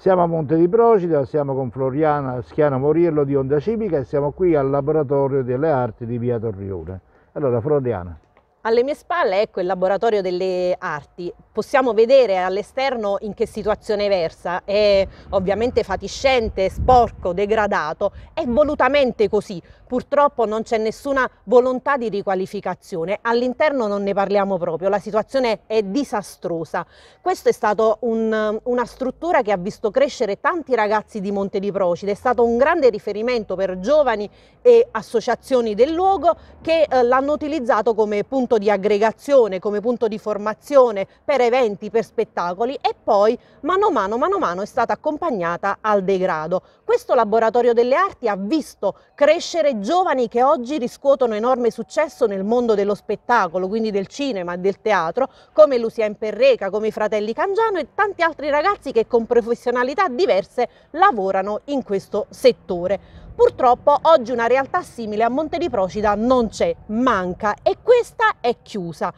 Siamo a Monte di Procida, siamo con Floriana Schiano Moriello di Onda Civica e siamo qui al Laboratorio delle Arti di Via Torrione. Allora, Floriana. Alle mie spalle ecco il laboratorio delle arti, possiamo vedere all'esterno in che situazione versa, è ovviamente fatiscente, sporco, degradato, è volutamente così, purtroppo non c'è nessuna volontà di riqualificazione, all'interno non ne parliamo proprio, la situazione è disastrosa. Questa è stata un, una struttura che ha visto crescere tanti ragazzi di Monte di Procide, è stato un grande riferimento per giovani e associazioni del luogo che eh, l'hanno utilizzato come punto punto di aggregazione, come punto di formazione per eventi, per spettacoli e poi mano a mano, mano a mano è stata accompagnata al degrado. Questo laboratorio delle arti ha visto crescere giovani che oggi riscuotono enorme successo nel mondo dello spettacolo, quindi del cinema, del teatro, come Lucia Imperreca, come i fratelli Cangiano e tanti altri ragazzi che con professionalità diverse lavorano in questo settore. Purtroppo oggi una realtà simile a Monte di Procida non c'è, manca e questa è chiusa.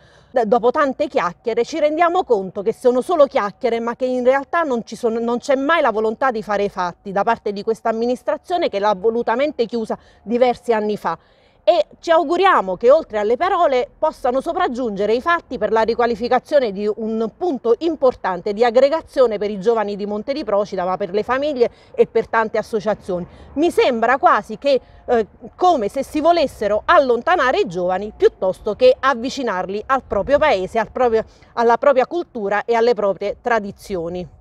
Dopo tante chiacchiere ci rendiamo conto che sono solo chiacchiere ma che in realtà non, non c'è mai la volontà di fare i fatti da parte di questa amministrazione che l'ha volutamente chiusa diversi anni fa e ci auguriamo che oltre alle parole possano sopraggiungere i fatti per la riqualificazione di un punto importante di aggregazione per i giovani di Monte di Procida, ma per le famiglie e per tante associazioni. Mi sembra quasi che eh, come se si volessero allontanare i giovani piuttosto che avvicinarli al proprio paese, al proprio, alla propria cultura e alle proprie tradizioni.